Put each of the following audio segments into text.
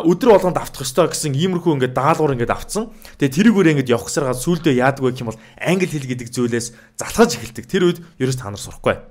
өдөр болгонд автах ёстой гэсэн иймэрхүү ингээд даалгавар ингээд авцсан. Тэгээ тэрүүгээр ингээд явах саргаад сүулдэ яадаг байх юм бол англи хэл гэдэг зүйлээс залхаж эхэлдэг. Тэр үед ерөөс та нар сурахгүй.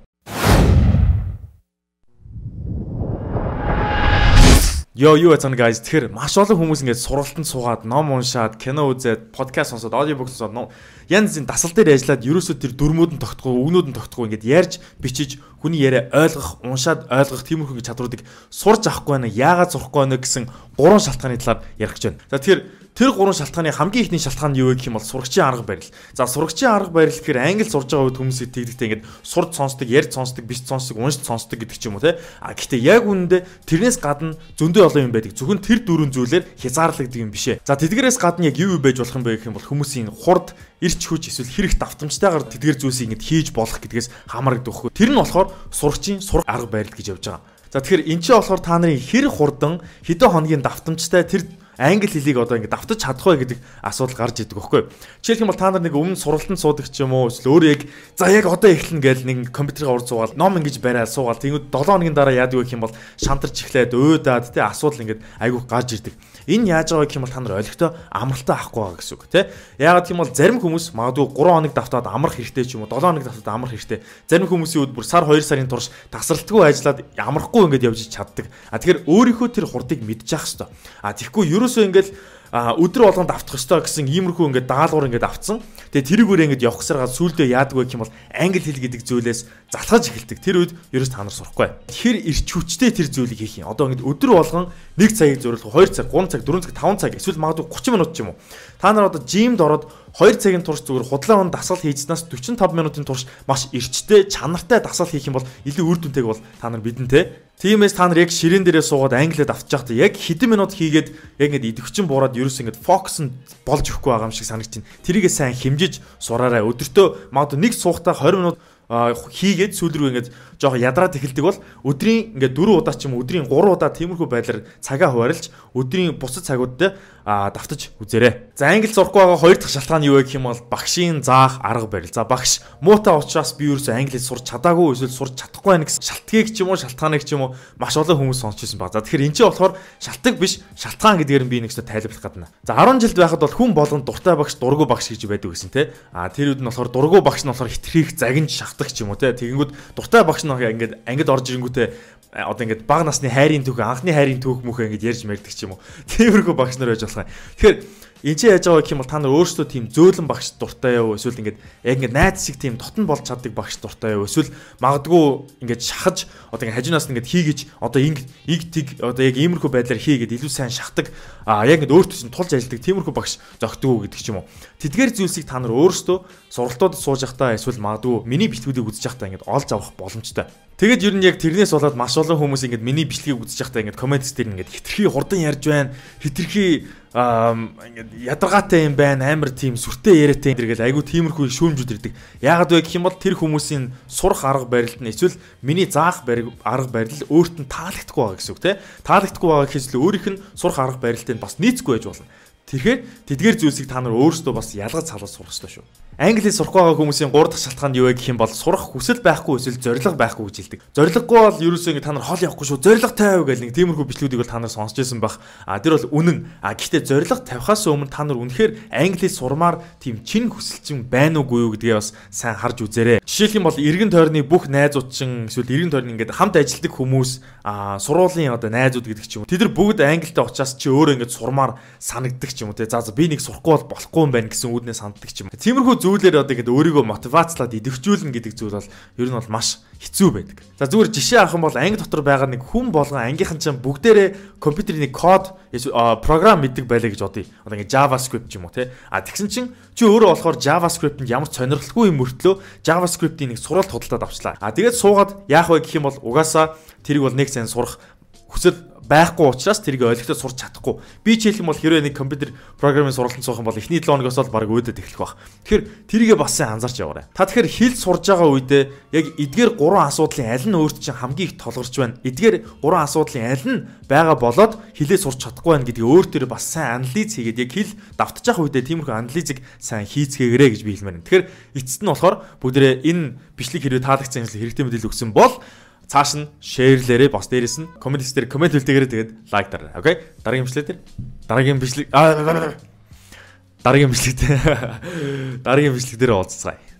Йоо юу яцхан guys тэгэхээр маш олон хүмүүс ингээд сургалтанд суугаад ном уншаад кино үзээд подкаст сонсоод аудиобук сонсоод нөө янз бүрийн дасал дээр ажиллаад ерөөсөө тэр дүрмүүд нь тогтохгүй өгнүүд нь тогтохгүй ингээд ярьж бичиж хүний яриа ойлгох уншаад ойлгох тиймэрхүү чадруудыг сурж авахгүй байна яагаад сурахгүй байна гэсэн гурван шалтгааны талаар ярих гэж байна. За тэгэхээр тэр гурван шалтгааны хамгийн ихний шалтгаан нь юу вэ гэх юм бол сурагчийн арга барил. За сурагчийн арга барил гэхээр англи сурж байгаа үед хүмүүсийг тэгдэгтэй ингээд сурд сонсдог, ярьж сонсдог, биш сонсдог, уншд сонсдог гэдэг ч юм уу те. А гэхдээ яг үнэндээ тэрнээс гадна зөндөө олон юм байдаг. Зөвхөн тэр дөрвөн зүйлээр хязгаарлагддаг юм бишээ. За тэдгэрээс гадна яг юу юу байж болох юм бэ гэх юм бол хүмүүсийн хурд ирч хүч эсвэл хэрэг давтамжтайгаар тэдгэр зүйлсийг ингэж хийж болох гэдгээс хамаардаг. Тэр нь болохоор сурагчийн сурах арга барил гэж явж байгаа. За тэгэхээр эн чинь болохоор та нарын хэр хурдан хэдэн хоногийн давтамжтай тэр англи хэлийг одоо ингэ давтаж чадах вэ гэдэг асуудал гарч идэг байхгүй. Жишээлх юм бол та нар нэг өмнө сургалтанд суудаг ч юм уу эсвэл өөрөө яг за яг одоо эхлэн гээл нэг компьютерийн урд суугаад ном ингэж бариад суугаад тэгвэл 7 хоногийн дараа яадаг гэх юм бол шантарч эхлээд өөдаад тий асуудал ингэ айгүйх гарч ирдэг. Энэ яаж байгаа гэх юм бол та нар ойлгохтой амралтаа авахгүй байгаа гэсэн үг тий. Яагаад гэм бол зарим хүмүүс магадгүй 3 хоног давтаад амрах хэрэгтэй ч юм уу 7 хоног давтаад амрах хэрэгтэй. Зарим хүмүүсийн үед бүр сар 2 сарын турш тасралтгүй ажиллаад амрахгүй ингэж явж чаддаг. А тэгэхээр өөрийнхөө тэр хурдыг мэдчих хэвээр. А тэгэхгүй ерөөс ерөөсөө ингээл а өдөр болгонд автах ёстой гэсэн иймэрхүү ингээд даалгавар ингээд авцсан. Тэгээ тэрүүгээр ингээд явах саргаад сүулдэ яадаг байх юм бол англи хэл гэдэг зүйлээс залхаж эхэлдэг. Тэр үед ерөөс та нар сурахгүй. Тэр ирчүүчтэй тэр зүйлийг хийх юм. Одоо ингээд өдөр болгон 1 цагийг зөвлөх 2 цаг, 3 цаг, 4 цаг, 5 цаг эсвэл магадгүй 30 минут ч юм уу. Та нар одоо жимд ороод 2 цагийн турш зүгээр худлаа он дасгал хийжснаас 45 минутын турш маш эрчтэй, чанартай дасгал хийх юм бол илүү үр дүнтэйг бол та нар бидэн те. Тиймээс та нар яг ширээн дээрээ суугаад англиэд автчих та яг хэдэн минут хийгээд яг ингээд идэвхчин буураад ерөөс ингэж фокус нь болж өгөхгүй байгаа юм шиг санагч байна. Тэрийгээ сайн хэмжиж сураарай. Өдөртөө магадгүй нэг суухтаа 20 минут хийгээд сүүл рүү ингээд жоохон ядраад эхэлдэг бол өдрийн ингээд 4 удаа ч юм уу өдрийн 3 удаа тиймэрхүү байдлаар цагаа хуваарлж өдрийн бусад цагуудад давтаж үзээрэй. За англи сурахгүй байгаа хоёр дахь шалтгаан юу вэ гэх юм бол багшийн заах арга барил. За багш муутай уучраас би ерөөсөө англи сурч чадаагүй эсвэл сурч чадахгүй байх гэсэн шалтгааг ч юм уу шалтгааныг ч юм уу маш олон хүмүүс сонсч ирсэн баг. За тэгэхээр энэ ч болохоор шалтгаан биш шалтгаан гэдгээр нь би нэг ихсэ тайлбарлах гадна. За 10 жилд байхад бол хүн болгон дуртай багш, дургүй багш гэж байдаг гэсэн те. А тэр үед нь болохоор дургүй багш нь болохоор хитрхийх, загинж шахдаг ч юм уу те. Тэгэнгүүт дуртай багш нь ингээд ангид орж ирэнгүүтээ одоо ингээд баг насны хайрын түүх, анхны хайрын түүх мөхөө ингээд ярьж мэрдэг ч юм уу. Тиймэрхүү багш нар байж болох юм. Тэгэхээр Энд чинь яаж байгаа гэх юм бол та нар өөрсдөө тийм зөөлөн багш дуртай яв эсвэл ингээд яг ингээд найз шиг тийм дотн болж чаддаг багш дуртай яв эсвэл магадгүй ингээд шахаж одоо ингээд хажинаас ингээд хийгэж одоо иг иг тиг одоо яг иймэрхүү байдлаар хийгээд илүү сайн шахдаг а яг ингээд өөртөө чинь тулж ажилдаг тиймэрхүү багш зөгтгөө гэдэг ч юм уу. Тэдгээр зүйлсийг та нар өөрсдөө суралтууд сууж явахдаа эсвэл магадгүй миний бичлгүүдийг үзэж явахдаа ингээд олж авах боломжтой. Тэгэд ер нь яг тэрнээс болоод маш олон хүмүүс ингэж миний бичлэгийг үзэж байхдаа ингэж комментс дээр ингэж хитрхи хурдан ярьж байна. Хитрхи ингэж ядаргаатай юм байна. Амар тийм сүртэй яриатай энэ гэл айгүй тиймэрхүү шүүмжүүд ирдэг. Яагаад вэ гэх юм бол тэр хүмүүсийн сурах арга барилд нь эсвэл миний заах арга барил өөрт нь таалагдахгүй байгаа гэсэн үг тийм. Таалагдахгүй байгаа гэхээс л өөрийнх нь сурах арга барилтай нь бас нийцгүй байж болно. Тэгэхээр тэдгээр зүйлсийг та нар өөрсдөө бас ялгаж салгаж сурах ёстой шүү. Англи сурах байгаа хүмүүсийн 3 дахь шалтгаан юу вэ гэх юм бол сурах хүсэл байхгүй эсвэл зориг байхгүй гэж хэлдэг. Зориггүй бол ерөөсөө ингэ та нар хол явахгүй шүү. Зориг тавиав гэл нэг тиймэрхүү бичлүүдийг бол та нар сонсч байсан бах. А тэр бол үнэн. А гэхдээ зориг тавихаас өмнө та нар үнэхээр англи сурмаар тийм чин хүсэлчин байна уугүй юу гэдгээ бас сайн харж үзээрэй. Жишээлх юм бол эргэн тойрны бүх найзууд чинь эсвэл эргэн тойрны ингээд хамт ажилладаг хүмүүс а сургуулийн одоо найзууд гэдэг ч юм. Тэд нар бүгд англитэй учраас чи өөрөө ингээд сурмаар санагддаг ханддаг ч юм уу те за за би нэг сурахгүй бол болохгүй юм байна гэсэн үүднээс ханддаг ч юм. Тиймэрхүү зүйлээр одоо ингэдэг өөрийгөө мотивацлаад идэвхжүүлнэ гэдэг зүйл бол ер нь бол маш хэцүү байдаг. За зүгээр жишээ авах юм бол анги дотор байгаа нэг хүн болгон ангийнхан чинь бүгдээрээ компьютерийн нэг код програм мэддэг байлаа гэж бодъё. Одоо ингэ JavaScript ч юм уу те. А тэгсэн чинь чи өөрөө болохоор JavaScript-д ямар сонирхолгүй юм мөртлөө JavaScript-ийн нэг суралт худалдаад авчлаа. А тэгээд суугаад яах вэ гэх юм бол угаасаа тэрийг бол нэг сайн сурах хүсэл байхгүй учраас тэрийг ойлгохдоо сурч чадахгүй. Би ч хэлэх юм бол хэрвээ нэг компьютер програмын сургалтанд суух юм бол эхний 7 оноос бол баг өөдөд эхлэх байх. Тэгэхээр тэрийгээ бас сайн анзаарч яваарай. Та тэгэхээр хэл сурж байгаа үедээ яг эдгээр гурван асуудлын аль нь өөрт чинь хамгийн их толгорч байна. Эдгээр гурван асуудлын аль нь байгаа болоод хэлээ сурч чадахгүй байна гэдгийг өөр төр бас сайн анализ хийгээд яг хэл давтчих үедээ тиймэрхүү анализыг сайн хийцгээгээрэй гэж би хэлмээр байна. Тэгэхээр эцэст нь болохоор бүгдээ энэ бичлэг хэрвээ таалагдсан юм хэрэгтээ мэдээлэл өгсөн бол цааш нь шеэрлээрээ бас дээрэс нь комментс дээр коммент үлдээгээрээ тэгээд лайк дараа. Окей. Дараагийн бичлэг дээр дараагийн бичлэг дараагийн бичлэг дээр дараагийн бичлэг дээр уулзцаая.